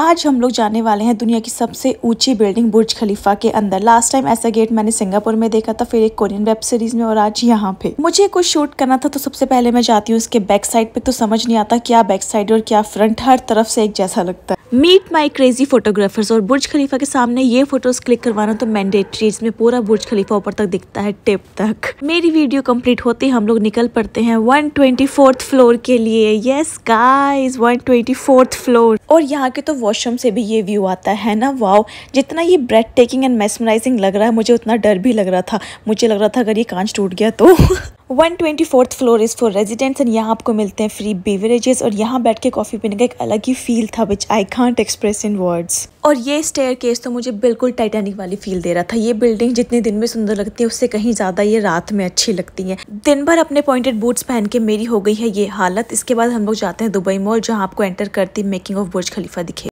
आज हम लोग जाने वाले हैं दुनिया की सबसे ऊंची बिल्डिंग बुर्ज खलीफा के अंदर लास्ट टाइम ऐसा गेट मैंने सिंगापुर में देखा था फिर एक कोरियन वेब सीरीज में और आज यहाँ पे मुझे कुछ शूट करना था तो सबसे पहले मैं जाती हूँ इसके बैक साइड पे तो समझ नहीं आता क्या बैक साइड और क्या फ्रंट हर तरफ से एक जैसा लगता है मीट माई क्रेजी फोटोग्राफर्स और बुर्ज खलीफा के सामने ये फोटोज क्लिक करवाना तो मैंडेटरी इसमें पूरा बुर्ज खलीफा ऊपर तक दिखता है टिप तक मेरी वीडियो कंप्लीट होते ही हम लोग निकल पड़ते हैं वन ट्वेंटी फोर्थ फ्लोर के लिए yes guys one twenty fourth floor और यहाँ के तो वॉशरूम से भी ये व्यू आता है ना वाओ जितना ये ब्रेड टेकिंग एंड मेसमराइजिंग लग रहा है मुझे उतना डर भी लग रहा था मुझे लग रहा था अगर ये कांच टूट गया तो one twenty fourth floor is for residents and यहाँ आपको मिलते हैं फ्री बेवरेजेस और यहाँ बैठ के कॉफ़ी पीने का एक अलग ही फील था which I can't express in words और ये स्टेयर केस तो मुझे बिल्कुल टाइटेनिक वाली फील दे रहा था ये बिल्डिंग जितने दिन में सुंदर लगती है उससे कहीं ज़्यादा ये रात में अच्छी लगती है दिन भर अपने पॉइंटेड बूट्स पहन के मेरी हो गई है ये हालत इसके बाद हम लोग जाते हैं दुबई मॉल जहाँ आपको एंटर करती मेकिंग ऑफ बुर्ज खलीफा दिखे